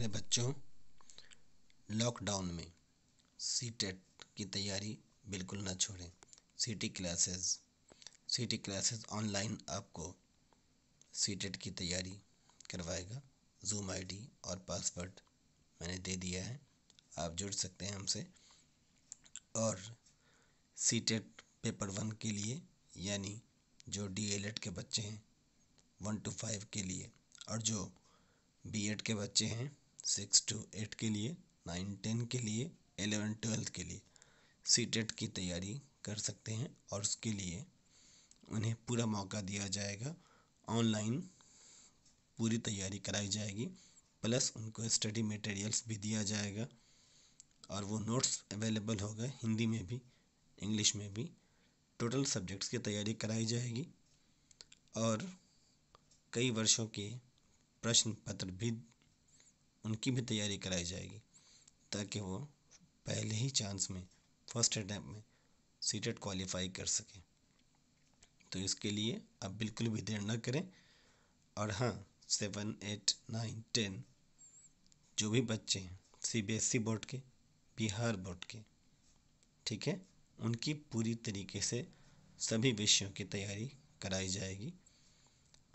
प्यारे बच्चों लॉकडाउन में सी टेट e की तैयारी बिल्कुल ना छोड़ें C T classes C T classes online आपको सी टेट e की तैयारी करवाएगा जूम आईडी और पासवर्ड मैंने दे दिया है आप जुड़ सकते हैं हमसे और सी टेट पेपर वन के लिए यानी जो डी एल एड के बच्चे हैं वन टू फाइव के लिए और जो बी एड के बच्चे हैं सिक्स टू एट के लिए नाइन टेन के लिए एलेवन ट्वेल्थ के लिए सी टेट की तैयारी कर सकते हैं और उसके लिए उन्हें पूरा मौका दिया जाएगा ऑनलाइन पूरी तैयारी कराई जाएगी प्लस उनको स्टडी मटेरियल्स भी दिया जाएगा और वो नोट्स अवेलेबल होगा हिंदी में भी इंग्लिश में भी टोटल सब्जेक्ट्स की तैयारी कराई जाएगी और कई वर्षों के प्रश्न पत्र भी उनकी भी तैयारी कराई जाएगी ताकि वो पहले ही चांस में फर्स्ट अटैम्प्ट में सीटेट क्वालिफाई कर सकें तो इसके लिए आप बिल्कुल भी देर ना करें और हाँ सेवन एट नाइन टेन जो भी बच्चे हैं C B S E board के बिहार बोर्ड के ठीक है उनकी पूरी तरीके से सभी विषयों की तैयारी कराई जाएगी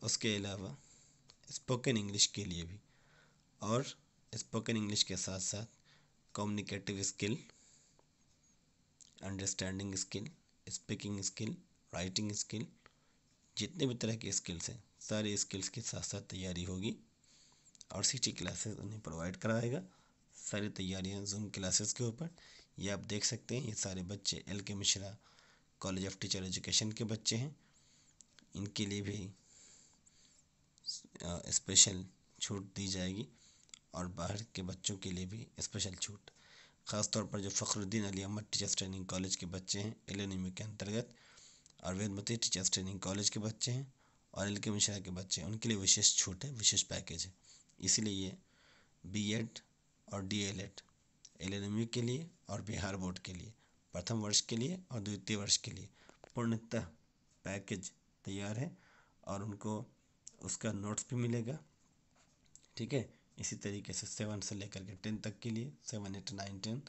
उसके अलावा स्पोकन इंग्लिश के लिए भी और स्पोकन इंग्लिश के साथ साथ communicative skill understanding skill speaking skill writing skill जितने भी तरह के स्किल्स हैं सारे स्किल्स के साथ साथ तैयारी होगी और सी टी क्लासेस उन्हें प्रोवाइड कराएगा सारी तैयारियां जूम क्लासेस के ऊपर ये आप देख सकते हैं ये सारे बच्चे L K Mishra college of teacher education के बच्चे हैं इनके लिए भी स्पेशल छूट दी जाएगी और बाहर के बच्चों के लिए भी स्पेशल छूट ख़ास तौर पर जो Fakhruddin Ali Ahmed teachers training college के बच्चे हैं एल एन यू के अंतर्गत और वेदमती टीचर्स ट्रेनिंग कॉलेज के बच्चे हैं और एल के मिश्रा के बच्चे हैं उनके लिए विशेष छूट है विशेष पैकेज है इसीलिए ये बी एड और D L Ed L N U के लिए और बिहार बोर्ड के लिए प्रथम वर्ष के लिए और द्वितीय वर्ष के लिए पूर्णतः पैकेज तैयार है और उनको उसका नोट्स भी मिलेगा ठीक है इसी तरीके से सेवन से लेकर के टेन तक के लिए seven eight nine ten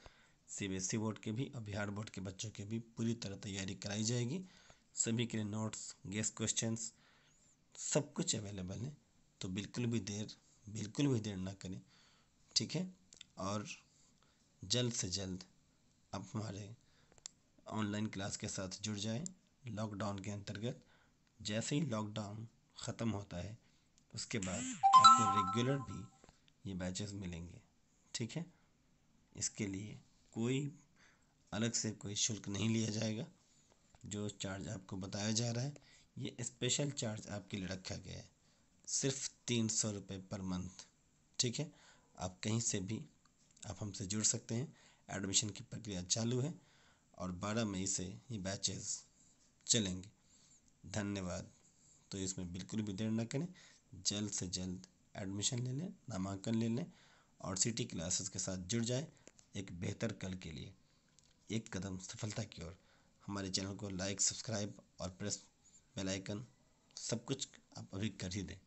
C B S E board के भी और बिहार बोर्ड के बच्चों के भी पूरी तरह तैयारी कराई जाएगी सभी के लिए नोट्स गेस क्वेश्चन सब कुछ अवेलेबल है तो बिल्कुल भी देर बिल्कुल भी देर ना करें ठीक है और जल्द से जल्द आप हमारे ऑनलाइन क्लास के साथ जुड़ जाएं लॉकडाउन के अंतर्गत जैसे ही लॉकडाउन ख़त्म होता है उसके बाद आपको रेगुलर भी ये बैचेस मिलेंगे ठीक है इसके लिए कोई अलग से कोई शुल्क नहीं लिया जाएगा जो चार्ज आपको बताया जा रहा है ये स्पेशल चार्ज आपके लिए रखा गया है सिर्फ तीन सौ रुपये पर मंथ ठीक है आप कहीं से भी आप हमसे जुड़ सकते हैं एडमिशन की प्रक्रिया चालू है और बारह मई से ये बैचेस चलेंगे धन्यवाद तो इसमें बिल्कुल भी देर न करें जल्द से जल्द एडमिशन ले लें नामांकन ले लें और सिटी क्लासेस के साथ जुड़ जाएं एक बेहतर कल के लिए एक कदम सफलता की ओर हमारे चैनल को लाइक सब्सक्राइब और प्रेस बेल आइकन सब कुछ आप अभी कर ही दें